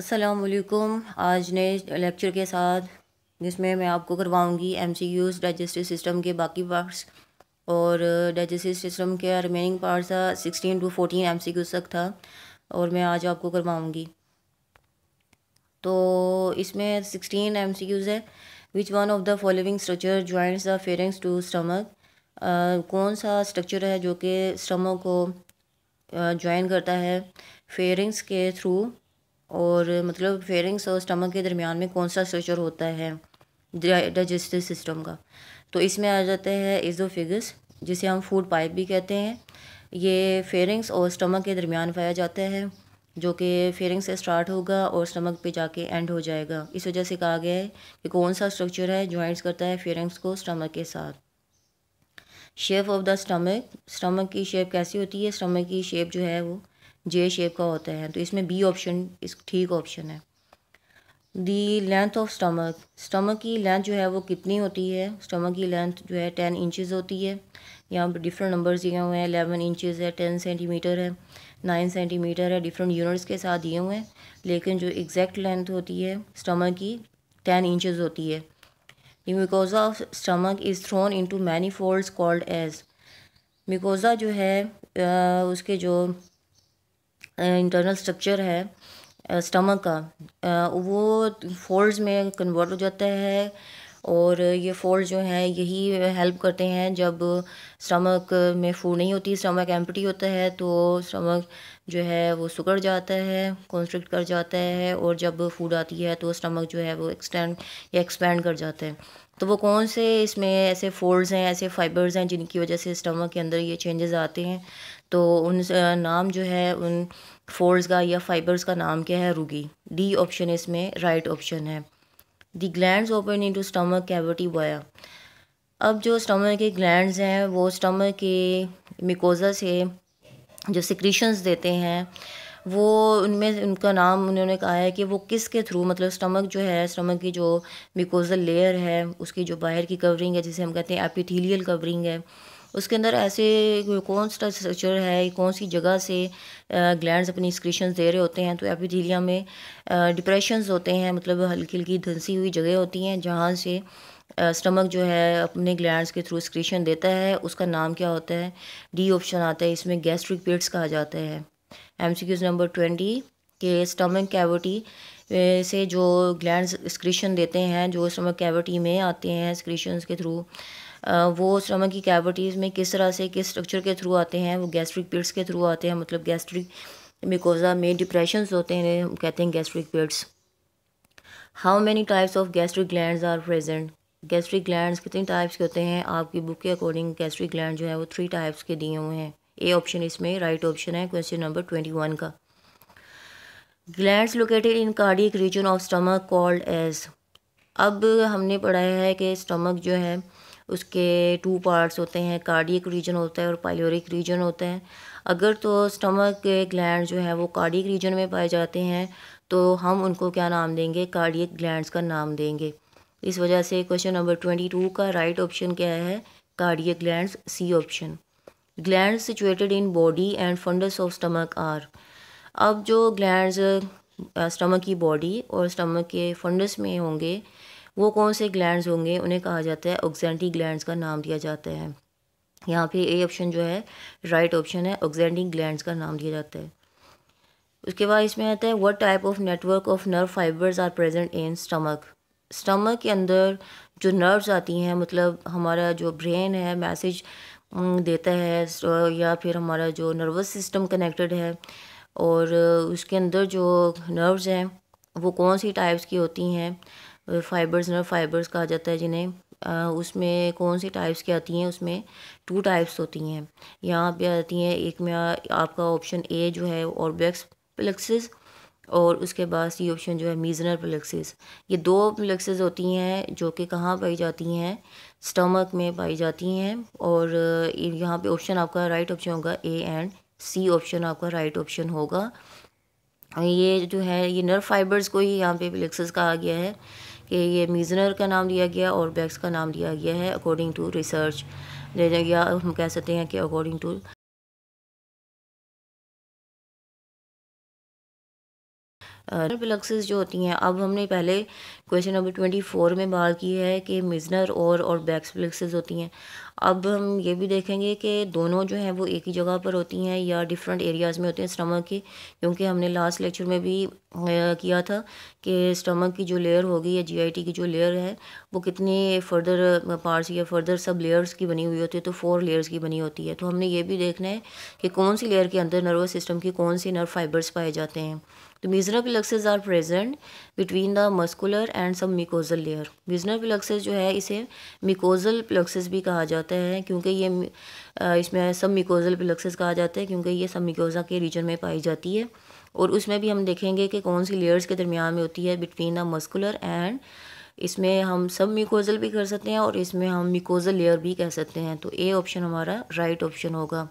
असलकुम आज नए लेक्चर के साथ जिसमें मैं आपको करवाऊंगी एमसीक्यूज डाइजेस्टिव सिस्टम के बाकी पार्ट्स और डाइजेस्टिव uh, सिस्टम के रिमेनिंग पार्ट्स सिक्सटीन टू सी एमसीक्यूज तक था और मैं आज आपको करवाऊंगी तो इसमें सिक्सटीन एमसीक्यूज है which one of the following structure joints the pharynx to stomach कौन सा स्ट्रक्चर है जो कि स्टमक को ज्वाइन uh, करता है फेरिंग्स के थ्रू और मतलब फेरिंग्स और स्टमक के दरमियान में कौन सा स्ट्रक्चर होता है डाइजेस्टिव सिस्टम का तो इसमें आ जाता है फिगर्स जिसे हम फूड पाइप भी कहते हैं ये फेरिंग्स और स्टमक के दरमियान पाया जाता है जो कि फेरिंग से स्टार्ट होगा और स्टमक पे जाके एंड हो जाएगा इस वजह से कहा गया है कि कौन सा स्ट्रक्चर है ज्वाइंट्स करता है फेरिंग्स को स्टमक के साथ shape of the stomach stomach की शेप कैसी होती है स्टमक की शेप जो है वो जे शेप का होता है तो इसमें बी ऑप्शन इस ठीक ऑप्शन है the length of stomach stomach की लेंथ जो है वो कितनी होती है स्टमक की लेंथ जो है टेन इंचज़ होती है यहाँ पर डिफरेंट नंबर्स दिए हुए हैं एलेवन इंचज़ है टेन सेंटीमीटर है नाइन सेंटीमीटर है डिफरेंट यूनिट्स के साथ दिए हुए हैं लेकिन जो एग्जैक्ट लेंथ होती है स्टमक की टेन इंचज होती है mucosa of stomach is thrown into many folds called as mucosa जो है आ, उसके जो इंटरनल स्ट्रक्चर है स्टमक का वो फोल्ड्स में कन्वर्ट हो जाता है और ये फोल्ड जो हैं यही हेल्प करते हैं जब स्टमक में फूड नहीं होती स्टमक एम्प्टी होता है तो स्टमक जो है वो सुकड़ जाता है कॉन्स्ट्रिक्ट कर जाता है और जब फूड आती है तो स्टमक जो है वो एक्सटेंड या एक्सपेंड कर जाता है तो वो कौन से इसमें ऐसे फोल्ड्स हैं ऐसे फाइबर्स हैं जिनकी वजह से स्टमक के अंदर ये चेंजेस आते हैं तो उन नाम जो है उन फोल्ड्स का या फाइबर्स का नाम क्या है रुगी डी ऑप्शन इसमें राइट ऑप्शन है the gland open into stomach cavity via अब जो स्टमक के ग्लैंड हैं वो स्टमक के मिकोजा से जो सिक्रीशंस देते हैं वो उनमें उनका नाम उन्होंने कहा है कि वो किस के थ्रू मतलब स्टमक जो है स्टमक की जो मिकोजल लेयर है उसकी जो बाहर की कवरिंग है जिसे हम कहते हैं एपिथीलियल कवरिंग है उसके अंदर ऐसे कौन सा स्ट्रक्चर है कौन सी जगह से ग्लैंड्स अपनी स्क्रीशंस दे रहे होते हैं तो एपिथीलिया में डिप्रेशन होते हैं मतलब हल्की हल्की धंसी हुई जगह होती हैं जहाँ से स्टमक जो है अपने ग्लैंड्स के थ्रू स्क्रीशन देता है उसका नाम क्या होता है डी ऑप्शन आता है इसमें गैस्ट्रिक पेट्स कहा जाता है M C Qs number twenty के स्टमक कैविटी से जो ग्लैंड स्क्रीशन देते हैं जो स्टमक कैविटी में आते हैं स्क्रीशन के थ्रू वो स्टमक की कैविटीज़ में किस तरह से किस स्ट्रक्चर के थ्रू आते हैं वो गैस्ट्रिक पिट्स के थ्रू आते हैं मतलब गैस्ट्रिक मिकोजा में डिप्रेशन होते हैं हम कहते हैं gastric pits how many types of gastric gland are present gastric gland कितने टाइप्स के होते हैं आपकी बुक के अकॉर्डिंग गैस्ट्रिक ग्लैंड जो है वो थ्री टाइप्स के दिए हुए हैं ए ऑप्शन इसमें राइट ऑप्शन है क्वेश्चन नंबर ट्वेंटी वन का gland located in cardiac region of stomach called as अब हमने पढ़ाया है कि स्टमक जो है उसके टू पार्ट्स होते हैं कार्डिक रीजन होता है और पायलोरिक रीजन होता है अगर तो स्टमक के ग्लैंड जो है वो कार्डिक रीजन में पाए जाते हैं तो हम उनको क्या नाम देंगे कार्डियक ग्लैंड्स का नाम देंगे इस वजह से क्वेश्चन नंबर ट्वेंटी टू का राइट right ऑप्शन क्या है cardiac glands C option gland situated in body and fundus of stomach are अब जो ग्लैंड स्टमक की बॉडी और स्टमक के फंडस में होंगे वो कौन से ग्लैंड होंगे उन्हें कहा जाता है ऑक्जेंटी ग्लैंड का नाम दिया जाता है यहाँ पे ए ऑप्शन जो है राइट ऑप्शन है ऑक्जेंटी ग्लैंड का नाम दिया जाता है उसके बाद इसमें आता है what type of network of nerve fibres are present in stomach stomach के अंदर जो नर्व्स आती हैं मतलब हमारा जो ब्रेन है मैसेज देता है या फिर हमारा जो नर्वस सिस्टम कनेक्टेड है और उसके अंदर जो नर्व्स हैं वो कौन सी टाइप्स की होती हैं फाइबर्स नर्व फाइबर्स कहा जाता है जिन्हें उसमें कौन सी टाइप्स की आती हैं उसमें टू टाइप्स होती हैं यहाँ पे आती हैं एक में आपका ऑप्शन ए जो है और ब्लैक्स प्लेक्सिस और उसके बाद सी ऑप्शन जो है मीजनर प्लेक्सिस ये दो प्लेक्सिस होती हैं जो कि कहाँ पाई जाती हैं स्टमक में पाई जाती हैं और यहाँ पे ऑप्शन आपका राइट ऑप्शन होगा ए एंड सी ऑप्शन आपका राइट ऑप्शन होगा ये जो है ये नर्व फाइबर्स को ही यहाँ पे प्लेक्सिस कहा गया है कि ये मीजनर का नाम दिया गया और बैक्स का नाम दिया गया है अकॉर्डिंग टू रिसर्च या हम कह सकते हैं कि अकॉर्डिंग टू प्लक्सेस जो होती हैं अब हमने पहले क्वेश्चन नंबर ट्वेंटी फोर में बात की है कि मिजनर और और बैक्स प्लक्सेस होती हैं अब हम ये भी देखेंगे कि दोनों जो हैं वो एक ही जगह पर होती हैं या डिफरेंट एरियाज़ में होते हैं स्टमक की क्योंकि हमने लास्ट लेक्चर में भी किया था कि स्टमक की जो लेयर होगी या जीआईटी की जो लेयर है वो कितने फर्दर पार्ट्स या फर्दर सब लेयर्स की बनी हुई होती है तो फोर लेयर्स की बनी होती है तो हमने ये भी देखना है कि कौन सी लेयर के अंदर नर्वस सिस्टम की कौन से नर्व फाइबर्स पाए जाते हैं the Meissner plexuses are present between the muscular and submucosal layer Meissner plexuses जो है इसे मिकोजल प्लक्सेज भी कहा जाता है क्योंकि ये इसमें सब मिकोजल प्लक्सेज कहा जाता है क्योंकि ये सब मिकोजा के रीजन में पाई जाती है और उसमें भी हम देखेंगे कि कौन सी लेयर्स के दरमियान में होती है बिटवीन द मस्कुलर एंड इसमें हम सब मिकोजल भी कर सकते हैं और इसमें हम मिकोजल लेयर भी कह सकते हैं तो ए ऑप्शन हमारा राइट right ऑप्शन होगा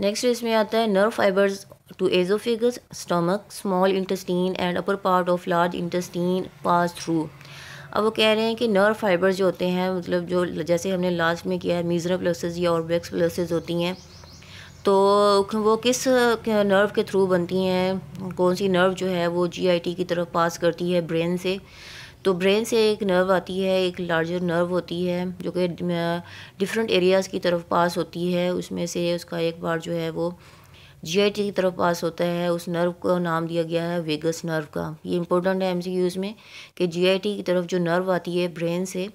नेक्स्ट इसमें आता है nerve fibres to oesophagus stomach small intestine and upper part of large intestine pass through अब वो कह रहे हैं कि नर्व फाइबर्स जो होते हैं मतलब जो जैसे हमने लास्ट में किया है मीजरा प्लसेज या ऑर्बेक्स प्लसेज होती हैं तो वो किस नर्व के थ्रू बनती हैं कौन सी नर्व जो है वो जीआईटी की तरफ पास करती है ब्रेन से तो ब्रेन से एक नर्व आती है एक लार्जर नर्व होती है जो कि डिफरेंट एरियाज़ की तरफ पास होती है उसमें से उसका एक बार जो है वो टी की तरफ पास होता है उस नर्व को नाम दिया गया है वेगस नर्व का ये इंपॉर्टेंट है एमसीक्यूज़ में कि टी की तरफ जो नर्व आती है ब्रेन से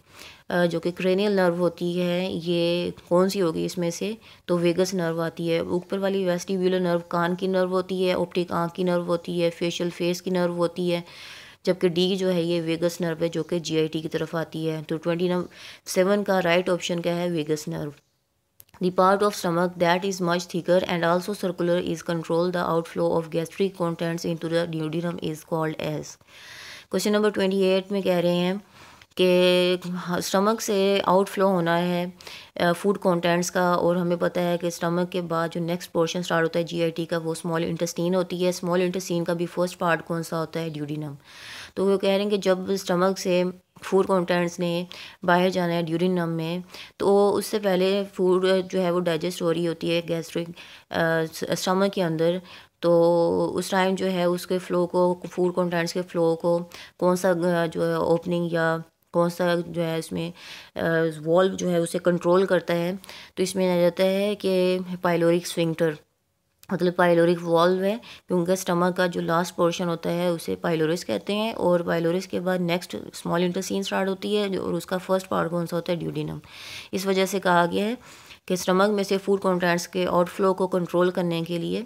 जो कि क्रेनियल नर्व होती है ये कौन सी होगी इसमें से तो वेगस नर्व आती है ऊपर वाली वेस्टिब्यूलर नर्व कान की नर्व होती है ऑप्टिक आँख की नर्व होती है फेशियल फेस की नर्व होती है जबकि डी जो है ये वेगस नर्व है जो कि जी की तरफ आती है तो ट्वेंटी सेवन का राइट ऑप्शन क्या है vagus nerve the part of stomach that is much thicker and also circular is control the outflow of gastric contents into the duodenum is called as question number twenty eight में कह रहे हैं कि stomach हाँ, से outflow होना है food contents का और हमें पता है कि स्टमक के बाद जो नेक्स्ट पोर्शन स्टार्ट होता है जीआईटी का वो स्मॉल इंटेस्टीन होती है स्मॉल इंटेस्टीन का भी फर्स्ट पार्ट कौन सा होता है ड्यूडिनम तो वो कह रहे हैं कि जब स्टमक से फूड कंटेंट्स ने बाहर जाना है ड्यूरिनम में तो उससे पहले फूड जो है वो डाइजेस्ट हो रही होती है गैस्ट्रिक स्टमक के अंदर तो उस टाइम जो है उसके फ़्लो को फूड कंटेंट्स के फ़्लो को कौन सा जो है ओपनिंग या बहुत सा जो है इसमें वॉल्व जो है उसे कंट्रोल करता है तो इसमें आ जाता है कि पाइलोरिक स्विंगटर मतलब पाइलोरिक वॉल्व है क्योंकि स्टमक का जो लास्ट पोर्शन होता है उसे पाइलोरिस कहते हैं और पाइलोरिस के बाद नेक्स्ट स्मॉल इंटरसिन स्टार्ट होती है और उसका फर्स्ट पार्ट कौन सा होता है ड्यूडिनम इस वजह से कहा गया है कि स्टमक में से फूड कॉन्टेंट्स के आउटफ्लो को कंट्रोल करने के लिए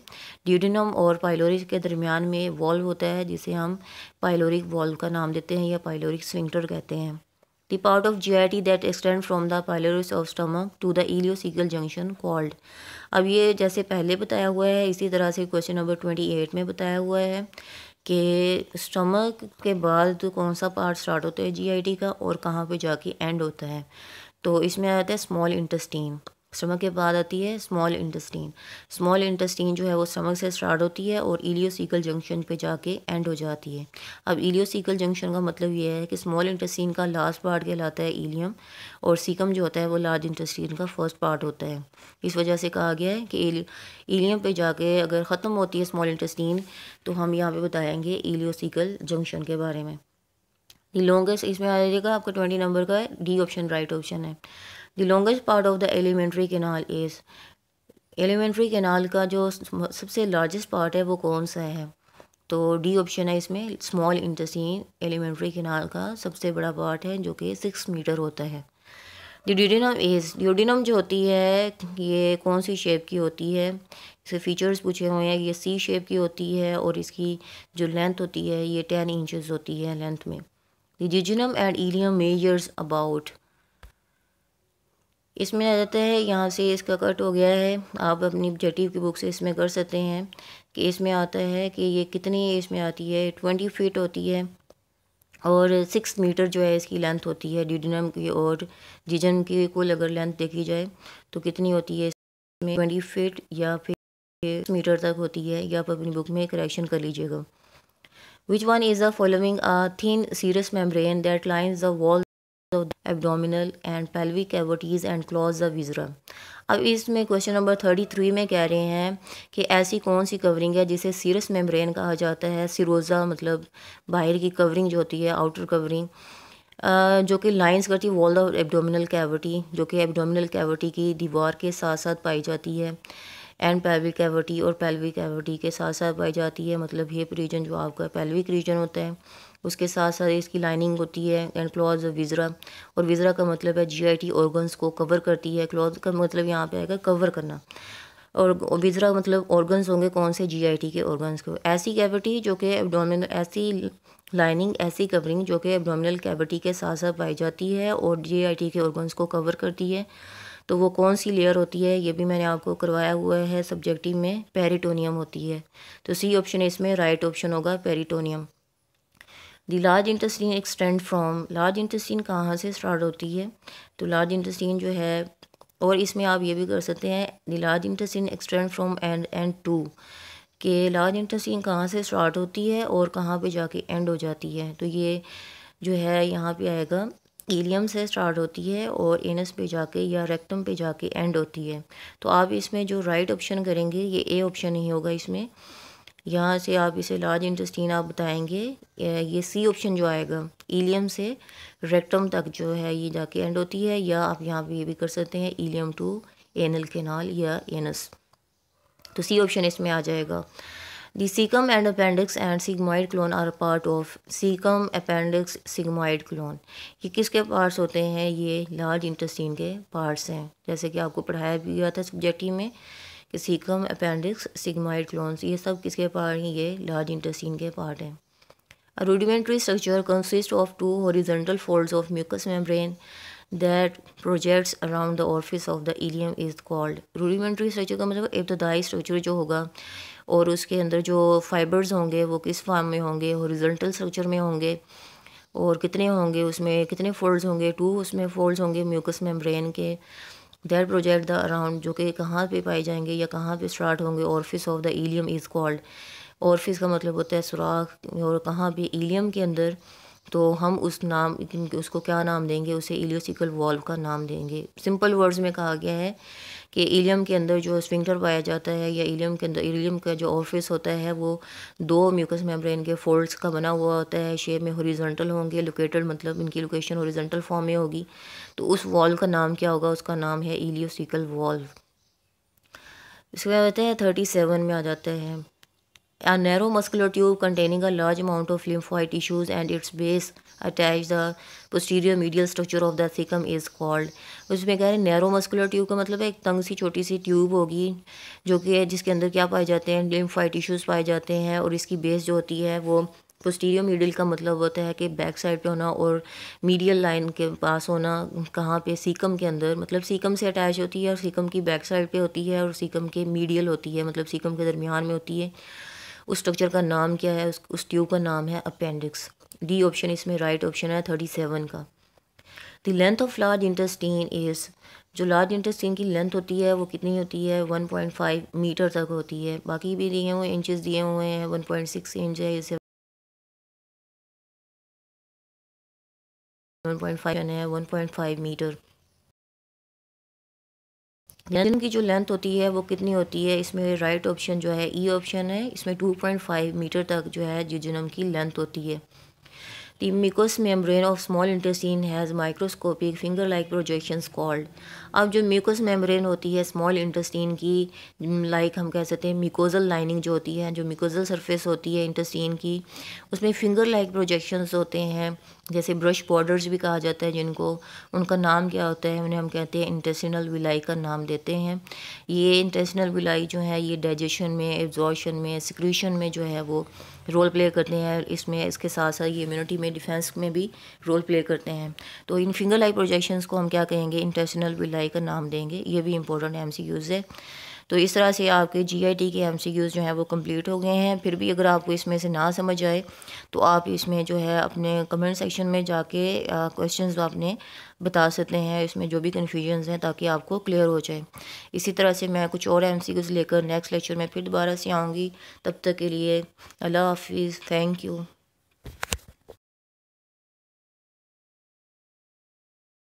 ड्यूडिनम और पाइलोरिक के दरमियान में वॉल्व होता है जिसे हम पाइलोरिक वॉल्व का नाम देते हैं या पाइलोरिक स्विंक्टर कहते हैं part of G I T that extend from the pylorus of stomach to the ileocecal junction called अब ये जैसे पहले बताया हुआ है इसी तरह से क्वेश्चन नंबर ट्वेंटी एट में बताया हुआ है कि स्टमक के बाद तो कौन सा पार्ट स्टार्ट होता है जी आई टी का और कहाँ पर जाके एंड होता है तो इसमें आता है स्मॉल इंटस्टीन स्टमक के बाद आती है स्मॉल इंटेस्टीन स्मॉल इंटेस्टीन जो है वो स्टमक से स्टार्ट होती है और इलियोसिकल जंक्शन पे जाके एंड हो जाती है अब इलियोसिकल जंक्शन का मतलब ये है कि स्मॉल इंटेस्टीन का लास्ट पार्ट कहलाता है इलियम और सीकम जो होता है वो लार्ज इंटेस्टीन का फर्स्ट पार्ट होता है इस वजह से कहा गया है कि इलियम पर जाके अगर ख़त्म होती है स्मॉल इंटेस्टीन तो हम यहाँ पे बताएंगे इलियोसिकल जंक्शन के बारे में लॉन्गेस्ट इसमें आ जाएगा आपका ट्वेंटी नंबर का डी ऑप्शन राइट ऑप्शन है the longest part of the alimentary canal is alimentary canal का जो सबसे लार्जेस्ट पार्ट है वो कौन सा है तो डी ऑप्शन है इसमें स्मॉल इंटस्टीन एलिमेंट्री केनाल का सबसे बड़ा पार्ट है जो कि सिक्स मीटर होता है ड्यूडिनम इज ड्यूडिनम जो होती है ये कौन सी शेप की होती है इसके फीचर्स पूछे हुए हैं ये सी शेप की होती है और इसकी जो लेंथ होती है ये टेन इंचज होती है लेंथ में jejunum and ileum measures about इसमें आ जाता है यहाँ से इसका कट हो गया है आप अपनी जटिव की बुक से इसमें कर सकते हैं कि इसमें आता है कि ये कितनी इसमें आती है ट्वेंटी फीट होती है और सिक्स मीटर जो है इसकी लेंथ होती है डिडनम की और जिजन की कुल अगर लेंथ देखी जाए तो कितनी होती है इसमें ट्वेंटी फीट या फिर मीटर तक होती है या आप अपनी बुक में करेक्शन कर लीजिएगा which one is the following thin thin serous membrane that lines the the abdominal and pelvic cavities and close the viscera अब इसमें क्वेश्चन नंबर थर्टी थ्री में कह रहे हैं कि ऐसी कौन सी कवरिंग है जिसे सीरस मेम्ब्रेन कहा जाता है सिरोज़ा मतलब बाहर की कवरिंग जो होती है आउटर कवरिंग जो कि लाइंस करती है वॉल ऑफ एब्डोमिनल कैविटी जो कि एब्डोमिनल कैविटी की दीवार के साथ साथ पाई जाती है एंड पेल्विक कैविटी और पेल्विक कैविटी के साथ साथ पाई जाती है मतलब हिप रीजन जो आपका पेल्विक रीजन होता है उसके साथ साथ इसकी लाइनिंग होती है एंड क्लॉज विजरा और विजरा का मतलब है जीआईटी ऑर्गन्स को कवर करती है क्लॉज का मतलब यहाँ पे आएगा कवर करना और विजरा मतलब ऑर्गन्स होंगे कौन से जीआईटी के ऑर्गन्स को ऐसी कैविटी जो कि एबडोमिनल ऐसी लाइनिंग ऐसी कवरिंग जो कि एबडोमिनल कैविटी के साथ साथ पाई जाती है और जी के ऑर्गन्स को कवर करती है तो वो कौन सी लेयर होती है ये भी मैंने आपको करवाया हुआ है सब्जेक्टिव में पेरिटोनियम होती है तो सी ऑप्शन इसमें राइट ऑप्शन होगा peritoneum the large intestine extend from large intestine कहाँ से स्टार्ट होती है तो लार्ज इंटस्टीन जो है और इसमें आप ये भी कर सकते हैं the large intestine extend from and and to के लार्ज इंटस्टीन कहाँ से स्टार्ट होती है और कहाँ पे जाके एंड हो जाती है तो ये जो है यहाँ पे आएगा एलियम से स्टार्ट होती है और एनस पे जाके या रेक्टम पे जाके एंड होती है तो आप इसमें जो राइट right ऑप्शन करेंगे ये ए ऑप्शन ही होगा इसमें यहाँ से आप इसे लार्ज इंटस्टीन आप बताएंगे ये सी ऑप्शन जो आएगा ईलियम से रेक्टम तक जो है ये जाके एंड होती है या आप यहाँ पे ये भी कर सकते हैं ईलियम टू एनल केनाल या एनस तो सी ऑप्शन इसमें आ जाएगा the caecum and appendix and sigmoid colon are part of caecum appendix sigmoid colon ये किसके पार्ट्स होते हैं ये लार्ज इंटस्टीन के पार्ट्स हैं जैसे कि आपको पढ़ाया भी गया था सब्जेक्ट ही में सीकम अपेंडिक्स सिग्माइड क्लोन्स ये सब किसके पार्ट हैं ये लार्ज इंटेस्टीन के पार्ट हैं rudimentary structure consist of two horizontal folds of mucous membrane that projects around the orifice of the ileum is called rudimentary structure का मतलब इब्तदाई स्ट्रक्चर जो होगा और उसके अंदर जो फाइबर्स होंगे वो किस फॉर्म में होंगे हॉरिजेंटल स्ट्रक्चर में होंगे और कितने होंगे उसमें कितने फोल्ड्स होंगे टू उसमें फोल्ड्स होंगे म्यूकस मेम्ब्रेन के दैट प्रोजेक्ट द अराउंड जो कि कहाँ पे पाए जाएंगे या कहाँ पे स्टार्ट होंगे orifice of the ileum is called orifice का मतलब होता है सुराख और कहाँ पे एलियम के अंदर तो हम उस नाम उसको क्या नाम देंगे उसे इलियोसिकल वॉल्व का नाम देंगे सिंपल वर्ड्स में कहा गया है कि इलियम के अंदर जो स्विंगटर पाया जाता है या इलियम के अंदर इलियम का जो ऑफिस होता है वो दो म्यूकस मेम्ब्रेन के फोल्ड्स का बना हुआ होता है शेप में हॉरिजॉन्टल होंगे लोकेटेड मतलब इनकी लोकेशन हॉरिजॉन्टल फॉर्म में होगी तो उस वॉल्व का नाम क्या होगा उसका नाम है इलियोसिकल वॉल्व इसके बाद होता है थर्टी सेवन में आ जाता है A narrow muscular tube containing a large amount of lymphoid tissues and its base attached the posterior medial structure of the cecum is called. उसमें कह रहे हैं नैरो मस्कुलर ट्यूब का मतलब है एक तंग सी छोटी सी ट्यूब होगी जो कि जिसके अंदर क्या पाए जाते हैं लिम्फाइड टिश्यूज़ पाए जाते हैं और इसकी बेस जो होती है वो पोस्टीरियो मीडियल का मतलब होता है कि बैक साइड पे होना और मीडियल लाइन के पास होना कहाँ पे सीकम के अंदर मतलब सीकम से अटैच होती है और सीकम की बैक साइड पे होती है और सीकम के मीडियल होती है मतलब सीकम के दरमियान में होती है उस स्ट्रक्चर का नाम क्या है उस ट्यूब का नाम है अपेंडिक्स डी ऑप्शन इसमें राइट ऑप्शन है थर्टी सेवन का the length of large intestine is जो लार्ज इंटेस्टीन की लेंथ होती है वो कितनी होती है वन पॉइंट फाइव मीटर तक होती है बाकी भी दिए हुए इंचज दिए हुए हैं वन पॉइंट सिक्स इंच है इसे वन पॉइंट फाइव है one point five metre gallon की जो लेंथ होती है वो कितनी होती है इसमें राइट ऑप्शन जो है ई e ऑप्शन है इसमें टू पॉइंट फाइव मीटर तक जो है जो जुजनम की लेंथ होती है the mucous membrane of small intestine has microscopic finger like projection called अब जो म्यूकस मेम्ब्रेन होती है स्मॉल इंटस्टीन की लाइक हम कह सकते हैं म्यूकोजल लाइनिंग जो होती है जो म्यूकोजल सरफेस होती है इंटस्टीन की उसमें फिंगर लाइक प्रोजेक्शंस होते हैं जैसे ब्रश बॉर्डर्स भी कहा जाता है जिनको उनका नाम क्या होता है उन्हें हम कहते हैं इंटेस्टिनल विलाई का नाम देते हैं ये इंटेस्टिनल विलाई जो है ये डाइजेशन में एब्जॉर्शन में सिक्रीशन में जो है वो रोल प्ले करते हैं इसमें इसके साथ साथ ये इम्यूनिटी में डिफेंस में भी रोल प्ले करते हैं तो इन फिंगर लाइक प्रोजेक्शन को हम क्या कहेंगे इंटेस्टिनल विलाई सप्लाई का नाम देंगे ये भी इंपॉर्टेंट एम सी यूज़ है तो इस तरह से आपके जी आई टी के एम सी यूज़ जो हैं वो कम्प्लीट हो गए हैं फिर भी अगर आपको इसमें से ना समझ आए तो आप इसमें जो है अपने कमेंट सेक्शन में जाके क्वेश्चन जो आपने बता सकते हैं इसमें जो भी कन्फ्यूजन हैं ताकि आपको क्लियर हो जाए इसी तरह से मैं कुछ और एम सी यूज़ लेकर नेक्स्ट लेक्चर में फिर दोबारा से आऊँगी तब तक के लिए अल्लाह हाफिज़ थैंक यू